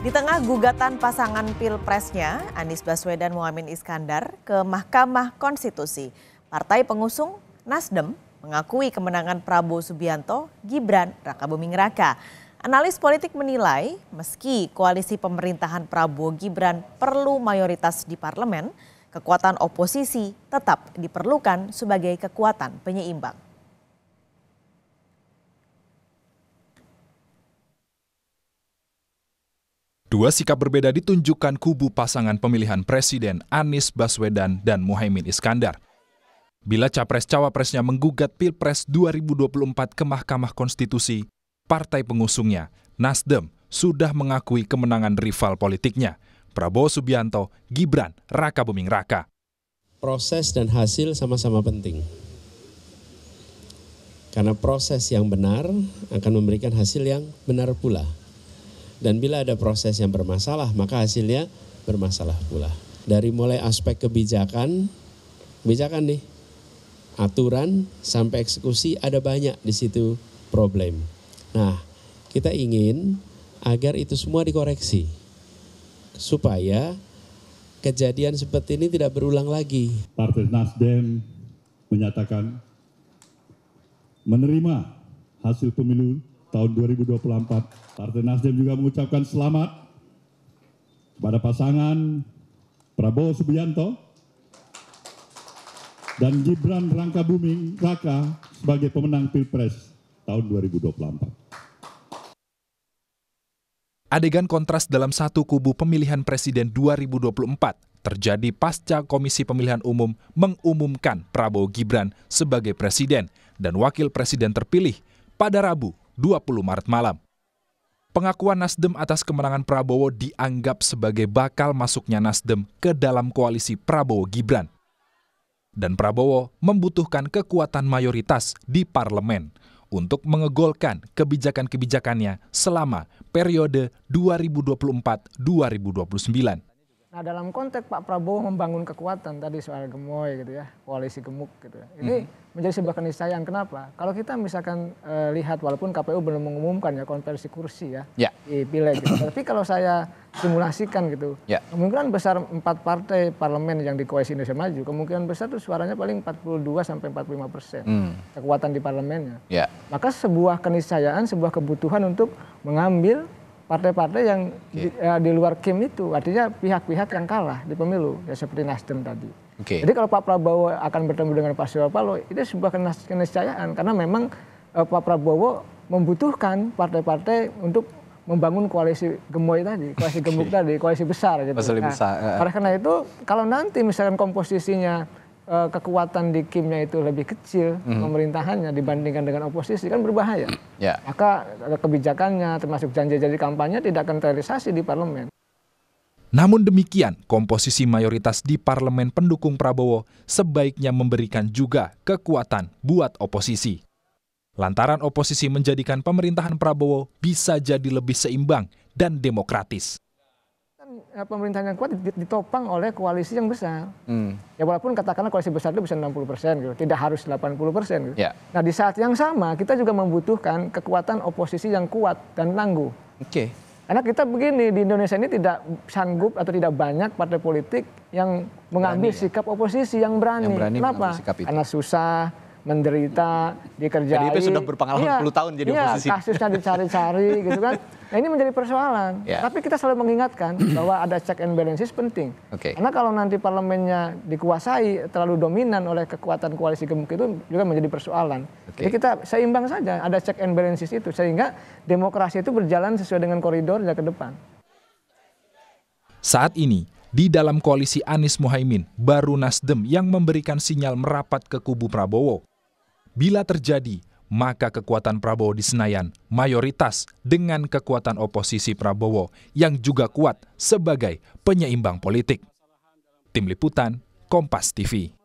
Di tengah gugatan pasangan pilpresnya, Anies Baswedan Muhammad Iskandar ke Mahkamah Konstitusi, partai pengusung Nasdem mengakui kemenangan Prabowo Subianto Gibran Rakabuming Raka. Analis politik menilai, meski koalisi pemerintahan Prabowo Gibran perlu mayoritas di parlemen, kekuatan oposisi tetap diperlukan sebagai kekuatan penyeimbang. Dua sikap berbeda ditunjukkan kubu pasangan pemilihan Presiden Anies Baswedan dan Muhaimin Iskandar. Bila capres-cawapresnya menggugat Pilpres 2024 ke Mahkamah Konstitusi, partai pengusungnya, Nasdem, sudah mengakui kemenangan rival politiknya, Prabowo Subianto, Gibran, Raka Buming Raka. Proses dan hasil sama-sama penting. Karena proses yang benar akan memberikan hasil yang benar pula. Dan bila ada proses yang bermasalah, maka hasilnya bermasalah pula. Dari mulai aspek kebijakan, kebijakan nih, aturan sampai eksekusi ada banyak di situ problem. Nah, kita ingin agar itu semua dikoreksi supaya kejadian seperti ini tidak berulang lagi. Partai Nasdem menyatakan menerima hasil pemilu tahun 2024. Partai Nasdem juga mengucapkan selamat pada pasangan Prabowo Subianto dan Gibran Rangka Buming Raka sebagai pemenang Pilpres tahun 2024. Adegan kontras dalam satu kubu pemilihan presiden 2024 terjadi pasca Komisi Pemilihan Umum mengumumkan Prabowo Gibran sebagai presiden dan wakil presiden terpilih pada Rabu 20 Maret malam. Pengakuan Nasdem atas kemenangan Prabowo dianggap sebagai bakal masuknya Nasdem ke dalam koalisi Prabowo-Gibran. Dan Prabowo membutuhkan kekuatan mayoritas di parlemen untuk mengegolkan kebijakan-kebijakannya selama periode 2024-2029. Nah dalam konteks Pak Prabowo membangun kekuatan tadi soal gemoy gitu ya, koalisi gemuk gitu ya. Ini hmm. menjadi sebuah keniscayaan. Kenapa? Kalau kita misalkan e, lihat walaupun KPU belum mengumumkan ya konversi kursi ya, yeah. di pileg gitu. Tapi kalau saya simulasikan gitu, ya. kemungkinan besar empat partai parlemen yang di koalisi Indonesia Maju, kemungkinan besar itu suaranya paling 42 sampai 45 persen mm. kekuatan di parlemennya. Ya. Maka sebuah keniscayaan, sebuah kebutuhan untuk mengambil partai-partai yang okay. di, ya, di luar Kim itu, artinya pihak-pihak yang kalah di pemilu, ya seperti Nasdem tadi. Okay. Jadi kalau Pak Prabowo akan bertemu dengan Pak Surya Paloh, itu sebuah keniscayaan karena memang eh, Pak Prabowo membutuhkan partai-partai untuk membangun koalisi gemoy tadi, koalisi gemuk okay. tadi, koalisi besar gitu. Koalisi nah, besar. Eh. karena itu, kalau nanti misalkan komposisinya uh, kekuatan di Kimnya itu lebih kecil hmm. pemerintahannya dibandingkan dengan oposisi kan berbahaya. Yeah. Maka kebijakannya termasuk janji-janji kampanye tidak akan terrealisasi di parlemen. Namun demikian, komposisi mayoritas di parlemen pendukung Prabowo sebaiknya memberikan juga kekuatan buat oposisi. Lantaran oposisi menjadikan pemerintahan Prabowo bisa jadi lebih seimbang dan demokratis. Eh, pemerintahan yang kuat ditopang oleh koalisi yang besar. Hmm. Ya walaupun katakanlah koalisi besar itu bisa 60 persen, gitu. tidak harus 80 persen. Gitu. Yeah. Nah di saat yang sama kita juga membutuhkan kekuatan oposisi yang kuat dan tangguh. Oke. Okay. Karena kita begini di Indonesia ini tidak sanggup atau tidak banyak partai politik yang mengambil berani, ya? sikap ya? oposisi yang berani. Yang berani Kenapa? Karena susah, menderita, dikerjain. PDIP sudah berpengalaman ya, 10 tahun jadi ya, oposisi. kasusnya dicari-cari gitu kan. Nah ini menjadi persoalan. Ya. Tapi kita selalu mengingatkan bahwa ada check and balances penting. Okay. Karena kalau nanti parlemennya dikuasai terlalu dominan oleh kekuatan koalisi gemuk itu juga menjadi persoalan. Okay. Ya jadi kita seimbang saja ada check and balances itu sehingga demokrasi itu berjalan sesuai dengan koridornya ke depan. Saat ini, di dalam koalisi Anies Mohaimin, baru Nasdem yang memberikan sinyal merapat ke kubu Prabowo. Bila terjadi, maka kekuatan Prabowo di Senayan mayoritas dengan kekuatan oposisi Prabowo yang juga kuat sebagai penyeimbang politik. Tim Liputan, Kompas TV.